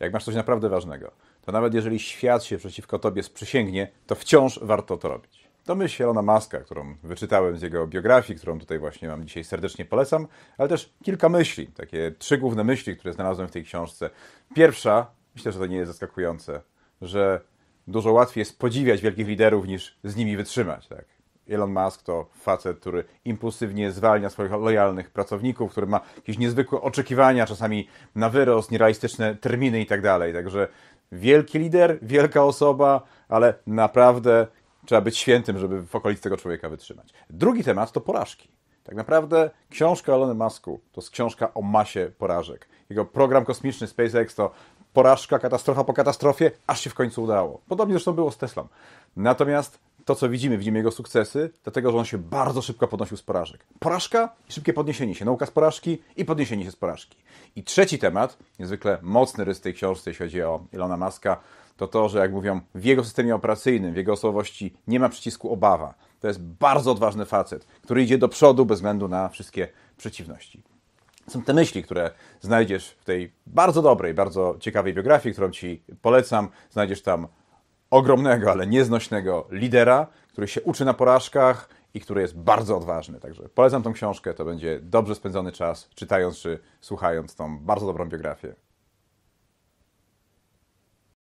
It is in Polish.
Jak masz coś naprawdę ważnego, to nawet jeżeli świat się przeciwko tobie sprzysięgnie, to wciąż warto to robić. To myśl Elona Maska, którą wyczytałem z jego biografii, którą tutaj właśnie mam dzisiaj serdecznie polecam, ale też kilka myśli, takie trzy główne myśli, które znalazłem w tej książce. Pierwsza, myślę, że to nie jest zaskakujące, że dużo łatwiej jest podziwiać wielkich liderów niż z nimi wytrzymać. Tak? Elon Musk to facet, który impulsywnie zwalnia swoich lojalnych pracowników, który ma jakieś niezwykłe oczekiwania, czasami na wyrost, nierealistyczne terminy itd. Tak Także wielki lider, wielka osoba, ale naprawdę trzeba być świętym, żeby w okolicy tego człowieka wytrzymać. Drugi temat to porażki. Tak naprawdę książka Elon Musku to jest książka o masie porażek. Jego program kosmiczny SpaceX to porażka, katastrofa po katastrofie, aż się w końcu udało. Podobnie zresztą było z Teslą. Natomiast to, co widzimy, widzimy jego sukcesy, dlatego że on się bardzo szybko podnosił z porażek. Porażka i szybkie podniesienie się, nauka z porażki i podniesienie się z porażki. I trzeci temat, niezwykle mocny rys tej książki, jeśli chodzi o Ilona Maska, to to, że jak mówią, w jego systemie operacyjnym, w jego osobowości nie ma przycisku obawa. To jest bardzo odważny facet, który idzie do przodu bez względu na wszystkie przeciwności. Są te myśli, które znajdziesz w tej bardzo dobrej, bardzo ciekawej biografii, którą ci polecam. Znajdziesz tam ogromnego, ale nieznośnego lidera, który się uczy na porażkach i który jest bardzo odważny. Także polecam tą książkę, to będzie dobrze spędzony czas, czytając czy słuchając tą bardzo dobrą biografię.